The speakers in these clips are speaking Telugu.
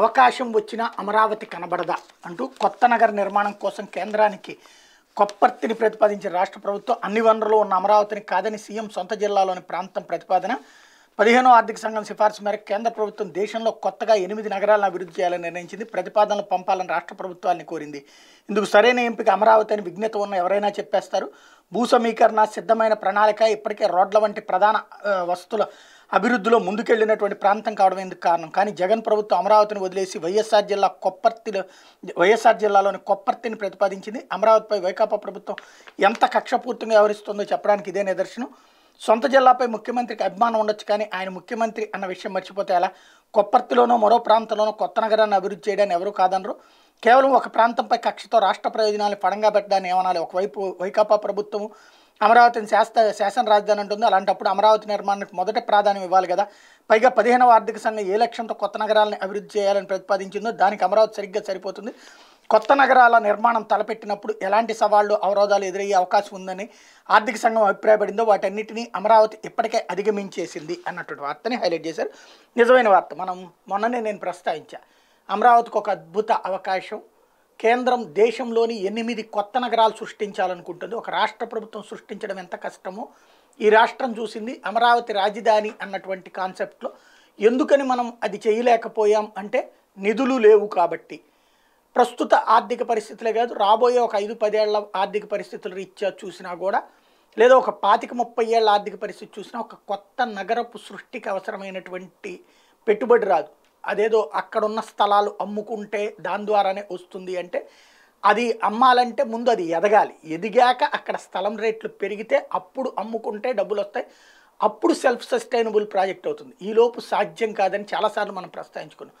అవకాశం వచ్చిన అమరావతి కనబడదా అంటూ కొత్త నగర నిర్మాణం కోసం కేంద్రానికి కొప్పర్తిని ప్రతిపాదించిన రాష్ట్ర ప్రభుత్వం అన్ని వనరులు ఉన్న అమరావతిని కాదని సీఎం సొంత జిల్లాలోని ప్రాంతం ప్రతిపాదన పదిహేనో ఆర్థిక సంఘం సిఫార్సు మేరకు కేంద్ర ప్రభుత్వం దేశంలో కొత్తగా ఎనిమిది నగరాలను అభివృద్ధి చేయాలని నిర్ణయించింది ప్రతిపాదనలు పంపాలని రాష్ట్ర ప్రభుత్వాన్ని కోరింది ఇందుకు సరైన ఎంపిక అమరావతి అని విజ్ఞత ఉన్న ఎవరైనా చెప్పేస్తారు భూ సమీకరణ సిద్ధమైన ప్రణాళిక ఇప్పటికే రోడ్ల వంటి ప్రధాన వసతుల అభివృద్ధిలో ముందుకెళ్లినటువంటి ప్రాంతం కావడం ఎందుకు కారణం కానీ జగన్ ప్రభుత్వం అమరావతిని వదిలేసి వైఎస్ఆర్ జిల్లా కొప్పర్తిలో వైఎస్ఆర్ జిల్లాలోని కొప్పర్తిని ప్రతిపాదించింది అమరావతిపై వైకాపా ప్రభుత్వం ఎంత కక్షపూర్తిగా వ్యవహరిస్తుందో చెప్పడానికి ఇదే నిదర్శనం సొంత జిల్లాపై ముఖ్యమంత్రికి అభిమానం ఉండొచ్చు కానీ ఆయన ముఖ్యమంత్రి అన్న విషయం మర్చిపోతే ఎలా కొప్పర్తిలోనో మరో ప్రాంతంలోనో కొత్త నగరాన్ని అభివృద్ధి చేయడాన్ని ఎవరూ కాదనరు కేవలం ఒక ప్రాంతంపై కక్షతో రాష్ట్ర ప్రయోజనాలను పడంగా పెట్టడాన్ని ఏమనాలి ఒకవైపు వైకాపా ప్రభుత్వం అమరావతిని శాస్త్ర శాసన రాజధాని ఉంటుంది అలాంటప్పుడు అమరావతి నిర్మాణానికి మొదట ప్రాధాన్యం ఇవ్వాలి కదా పైగా పదిహేనవ ఆర్థిక సంఘం ఏ లక్ష్యంతో కొత్త నగరాలను అభివృద్ధి చేయాలని ప్రతిపాదించిందో దానికి అమరావతి సరిగ్గా సరిపోతుంది కొత్త నగరాల నిర్మాణం తలపెట్టినప్పుడు ఎలాంటి సవాళ్లు అవరోధాలు ఎదురయ్యే అవకాశం ఉందని ఆర్థిక సంఘం అభిప్రాయపడిందో వాటన్నిటినీ అమరావతి ఇప్పటికే అధిగమించేసింది అన్నటువంటి వార్తని హైలైట్ చేశారు నిజమైన వార్త మనం మొన్ననే నేను ప్రస్తావించా అమరావతికి ఒక అద్భుత అవకాశం కేంద్రం దేశంలోని ఎనిమిది కొత్త నగరాలు సృష్టించాలనుకుంటుంది ఒక రాష్ట్ర ప్రభుత్వం సృష్టించడం ఎంత కష్టమో ఈ రాష్ట్రం చూసింది అమరావతి రాజధాని అన్నటువంటి కాన్సెప్ట్లో ఎందుకని మనం అది చేయలేకపోయాం అంటే నిధులు లేవు కాబట్టి ప్రస్తుత ఆర్థిక పరిస్థితులే కాదు రాబోయే ఒక ఐదు పదేళ్ల ఆర్థిక పరిస్థితులు రీత్యా చూసినా కూడా లేదా ఒక పాతిక ముప్పై ఏళ్ళ ఆర్థిక పరిస్థితి చూసినా ఒక కొత్త నగరపు సృష్టికి అవసరమైనటువంటి పెట్టుబడి రాదు అదేదో అక్కడున్న స్థలాలు అమ్ముకుంటే దాని ద్వారానే వస్తుంది అంటే అది అమ్మాలంటే ముందు అది ఎదగాలి ఎదిగాక అక్కడ స్థలం రేట్లు పెరిగితే అప్పుడు అమ్ముకుంటే డబ్బులు వస్తాయి అప్పుడు సెల్ఫ్ సస్టైనబుల్ ప్రాజెక్ట్ అవుతుంది ఈలోపు సాధ్యం కాదని చాలాసార్లు మనం ప్రస్తావించుకున్నాం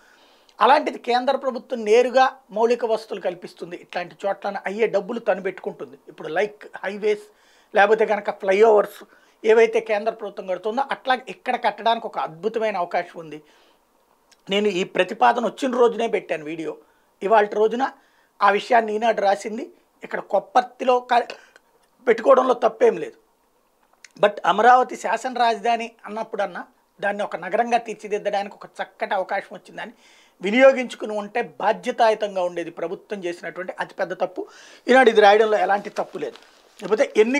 అలాంటిది కేంద్ర ప్రభుత్వం నేరుగా మౌలిక వసతులు కల్పిస్తుంది ఇట్లాంటి చోట్ల అయ్యే డబ్బులు తను పెట్టుకుంటుంది ఇప్పుడు లైక్ హైవేస్ లేకపోతే కనుక ఫ్లైఓవర్స్ ఏవైతే కేంద్ర ప్రభుత్వం కడుతుందో అట్లా ఇక్కడ కట్టడానికి ఒక అద్భుతమైన అవకాశం ఉంది నేను ఈ ప్రతిపాదన వచ్చిన రోజునే పెట్టాను వీడియో ఇవాళ రోజున ఆ విషయాన్ని ఈనాడు రాసింది ఇక్కడ కొప్పర్తిలో పెట్టుకోవడంలో తప్పేం లేదు బట్ అమరావతి శాసన రాజధాని అన్నప్పుడన్నా దాన్ని ఒక నగరంగా తీర్చిదిద్దడానికి ఒక చక్కటి అవకాశం వచ్చిందని వినియోగించుకుని ఉంటే బాధ్యతాయుతంగా ఉండేది ప్రభుత్వం చేసినటువంటి అతిపెద్ద తప్పు ఈనాడు ఇది రాయడంలో ఎలాంటి తప్పు లేదు లేకపోతే ఎన్ని